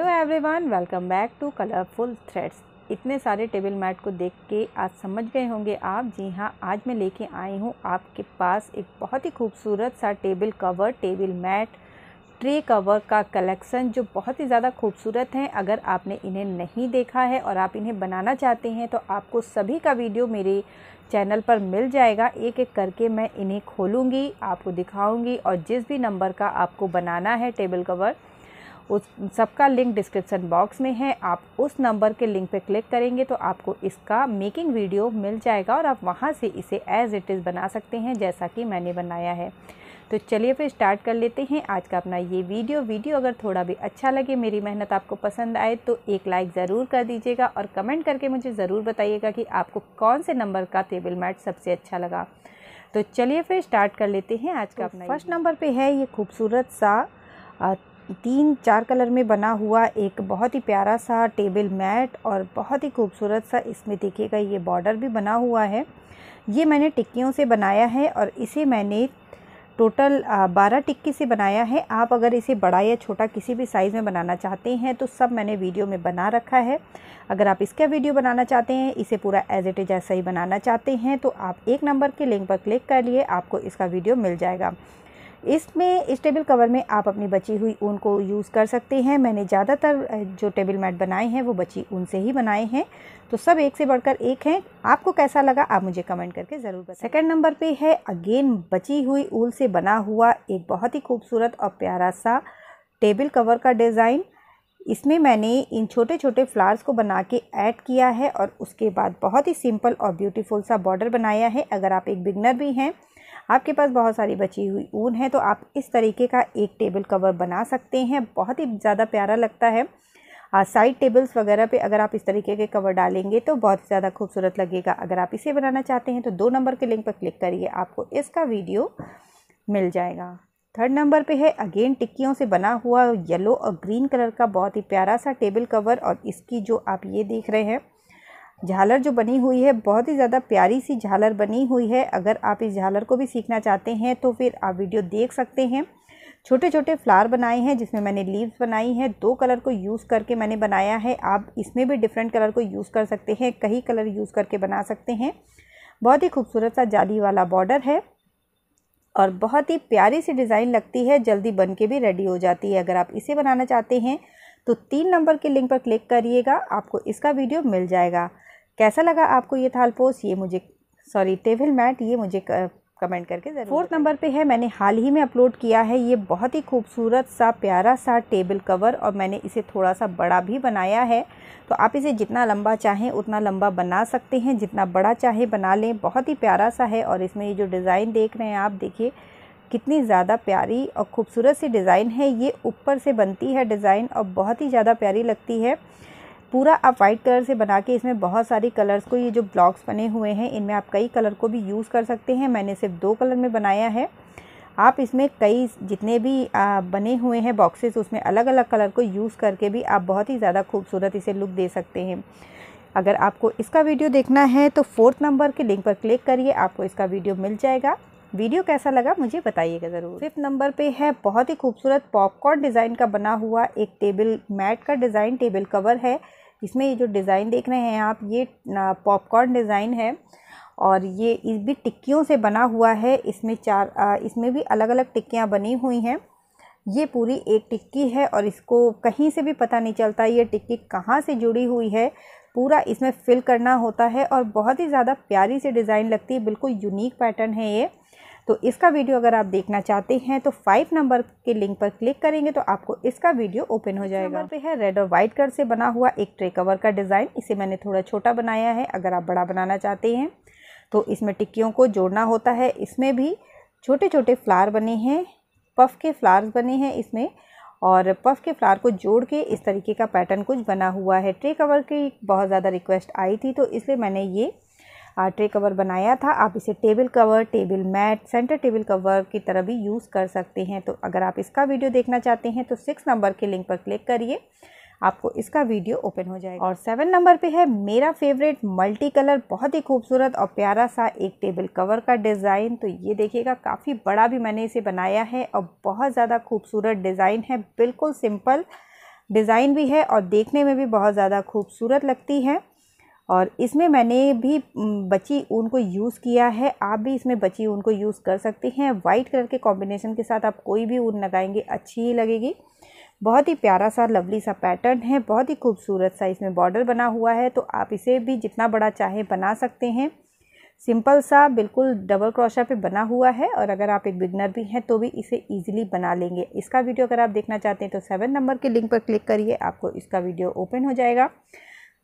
hello everyone welcome back to colourful threads इतने सारे table mat को देख के आज समझ गए होंगे आप जी हाँ आज मैं लेके आई हूँ आपके पास एक बहुत ही खूबसूरत सा table cover table mat tray cover का कलेक्शन जो बहुत ही ज़्यादा खूबसूरत हैं अगर आपने इन्हें नहीं देखा है और आप इन्हें बनाना चाहते हैं तो आपको सभी का वीडियो मेरे चैनल पर मिल जाएगा एक एक करके मैं इन्हें खोलूँगी आपको दिखाऊँगी और जिस भी नंबर का आपको बनाना है टेबल कवर उस सबका लिंक डिस्क्रिप्सन बॉक्स में है आप उस नंबर के लिंक पर क्लिक करेंगे तो आपको इसका मेकिंग वीडियो मिल जाएगा और आप वहाँ से इसे एज़ इट इज़ बना सकते हैं जैसा कि मैंने बनाया है तो चलिए फिर स्टार्ट कर लेते हैं आज का अपना ये वीडियो वीडियो अगर थोड़ा भी अच्छा लगे मेरी मेहनत आपको पसंद आए तो एक लाइक ज़रूर कर दीजिएगा और कमेंट करके मुझे ज़रूर बताइएगा कि आपको कौन से नंबर का टेबल मैट सबसे अच्छा लगा तो चलिए फिर स्टार्ट कर लेते हैं आज का तो अपना फर्स्ट नंबर पे है ये खूबसूरत सा तीन चार कलर में बना हुआ एक बहुत ही प्यारा सा टेबल मैट और बहुत ही खूबसूरत सा इसमें देखिएगा ये बॉर्डर भी बना हुआ है ये मैंने टिक्कियों से बनाया है और इसे मैंने टोटल बारह टिक्की से बनाया है आप अगर इसे बड़ा या छोटा किसी भी साइज़ में बनाना चाहते हैं तो सब मैंने वीडियो में बना रखा है अगर आप इसका वीडियो बनाना चाहते हैं इसे पूरा एज इट इज ऐसा ही बनाना चाहते हैं तो आप एक नंबर के लिंक पर क्लिक कर लिए आपको इसका वीडियो मिल जाएगा इसमें इस टेबल कवर में आप अपनी बची हुई ऊन को यूज़ कर सकते हैं मैंने ज़्यादातर जो टेबल मैट बनाए हैं वो बची ऊन से ही बनाए हैं तो सब एक से बढ़कर एक हैं आपको कैसा लगा आप मुझे कमेंट करके ज़रूर बताएं सेकंड नंबर पे है अगेन बची हुई ऊन से बना हुआ एक बहुत ही खूबसूरत और प्यारा सा टेबल कवर का डिज़ाइन इसमें मैंने इन छोटे छोटे फ्लावर्स को बना के ऐड किया है और उसके बाद बहुत ही सिंपल और ब्यूटीफुल सा बॉर्डर बनाया है अगर आप एक बिगनर भी हैं आपके पास बहुत सारी बची हुई ऊन है तो आप इस तरीके का एक टेबल कवर बना सकते हैं बहुत ही ज़्यादा प्यारा लगता है साइड टेबल्स वगैरह पे अगर आप इस तरीके के कवर डालेंगे तो बहुत ज़्यादा खूबसूरत लगेगा अगर आप इसे बनाना चाहते हैं तो दो नंबर के लिंक पर क्लिक करिए आपको इसका वीडियो मिल जाएगा थर्ड नंबर पे है अगेन टिक्कियों से बना हुआ येलो और ग्रीन कलर का बहुत ही प्यारा सा टेबल कवर और इसकी जो आप ये देख रहे हैं झालर जो बनी हुई है बहुत ही ज़्यादा प्यारी सी झालर बनी हुई है अगर आप इस झालर को भी सीखना चाहते हैं तो फिर आप वीडियो देख सकते हैं छोटे छोटे फ्लावर बनाए हैं जिसमें मैंने लीव्स बनाई हैं दो कलर को यूज़ करके मैंने बनाया है आप इसमें भी डिफरेंट कलर को यूज़ कर सकते हैं कई कलर यूज़ करके बना सकते हैं बहुत ही खूबसूरत सा जाली वाला बॉर्डर है और बहुत ही प्यारी सी डिज़ाइन लगती है जल्दी बन के भी रेडी हो जाती है अगर आप इसे बनाना चाहते हैं तो तीन नंबर के लिंक पर क्लिक करिएगा आपको इसका वीडियो मिल जाएगा कैसा लगा आपको ये थालपोस ये मुझे सॉरी टेबल मैट ये मुझे कमेंट करके ज़रूर फोर्थ नंबर पे है मैंने हाल ही में अपलोड किया है ये बहुत ही खूबसूरत सा प्यारा सा टेबल कवर और मैंने इसे थोड़ा सा बड़ा भी बनाया है तो आप इसे जितना लंबा चाहें उतना लंबा बना सकते हैं जितना बड़ा चाहे बना लें बहुत ही प्यारा सा है और इसमें ये जो डिज़ाइन देख रहे हैं आप देखिए कितनी ज़्यादा प्यारी और ख़ूबसूरत सी डिज़ाइन है ये ऊपर से बनती है डिज़ाइन और बहुत ही ज़्यादा प्यारी लगती है पूरा आप वाइट कलर से बना के इसमें बहुत सारी कलर्स को ये जो ब्लॉक्स बने हुए हैं इनमें आप कई कलर को भी यूज़ कर सकते हैं मैंने सिर्फ दो कलर में बनाया है आप इसमें कई जितने भी आ, बने हुए हैं बॉक्सेस उसमें अलग अलग कलर को यूज़ करके भी आप बहुत ही ज़्यादा खूबसूरत इसे लुक दे सकते हैं अगर आपको इसका वीडियो देखना है तो फोर्थ नंबर के लिंक पर क्लिक करिए आपको इसका वीडियो मिल जाएगा वीडियो कैसा लगा मुझे बताइएगा ज़रूर फिफ्थ नंबर पे है बहुत ही खूबसूरत पॉपकॉर्न डिज़ाइन का बना हुआ एक टेबल मैट का डिज़ाइन टेबल कवर है इसमें ये जो डिज़ाइन देख रहे हैं आप ये पॉपकॉर्न डिज़ाइन है और ये इस भी टिक्कियों से बना हुआ है इसमें चार आ, इसमें भी अलग अलग टिक्कियाँ बनी हुई हैं ये पूरी एक टिक्की है और इसको कहीं से भी पता नहीं चलता ये टिक्की कहाँ से जुड़ी हुई है पूरा इसमें फिल करना होता है और बहुत ही ज़्यादा प्यारी से डिज़ाइन लगती है बिल्कुल यूनिक पैटर्न है ये तो इसका वीडियो अगर आप देखना चाहते हैं तो फाइव नंबर के लिंक पर क्लिक करेंगे तो आपको इसका वीडियो ओपन हो जाएगा पे है रेड और व्हाइट कलर से बना हुआ एक ट्रे कवर का डिज़ाइन इसे मैंने थोड़ा छोटा बनाया है अगर आप बड़ा बनाना चाहते हैं तो इसमें टिक्कियों को जोड़ना होता है इसमें भी छोटे छोटे फ्लार बने हैं पफ के फ्लार्स बने हैं इसमें और पफ के फ्लार को जोड़ के इस तरीके का पैटर्न कुछ बना हुआ है ट्रे कवर की बहुत ज़्यादा रिक्वेस्ट आई थी तो इसलिए मैंने ये ट्रे कवर बनाया था आप इसे table cover table mat centre table cover की तरह भी यूज़ कर सकते हैं तो अगर आप इसका वीडियो देखना चाहते हैं तो सिक्स नंबर के लिंक पर क्लिक करिए आपको इसका वीडियो ओपन हो जाएगा और सेवन नंबर पे है मेरा फेवरेट मल्टी कलर बहुत ही खूबसूरत और प्यारा सा एक टेबल कवर का डिज़ाइन तो ये देखिएगा काफ़ी बड़ा भी मैंने इसे बनाया है और बहुत ज़्यादा खूबसूरत डिज़ाइन है बिल्कुल सिंपल डिज़ाइन भी है और देखने में भी बहुत ज़्यादा खूबसूरत लगती है और इसमें मैंने भी बची ऊन को यूज़ किया है आप भी इसमें बची ऊन को यूज़ कर सकते हैं वाइट कलर के कॉम्बिनेशन के साथ आप कोई भी ऊन लगाएंगे अच्छी ही लगेगी बहुत ही प्यारा सा लवली सा पैटर्न है बहुत ही खूबसूरत सा इसमें बॉर्डर बना हुआ है तो आप इसे भी जितना बड़ा चाहे बना सकते हैं सिंपल सा बिल्कुल डबल क्रोशा पे बना हुआ है और अगर आप एक बिगनर भी हैं तो भी इसे इजीली बना लेंगे इसका वीडियो अगर आप देखना चाहते हैं तो सेवन नंबर के लिंक पर क्लिक करिए आपको इसका वीडियो ओपन हो जाएगा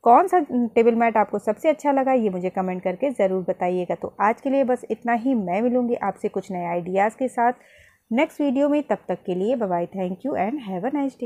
कौन सा टेबल मैट आपको सबसे अच्छा लगा ये मुझे कमेंट करके ज़रूर बताइएगा तो आज के लिए बस इतना ही मैं मिलूँगी आपसे कुछ नए आइडियाज़ के साथ नेक्स्ट वीडियो में तब तक के लिए bye thank you and have a nice day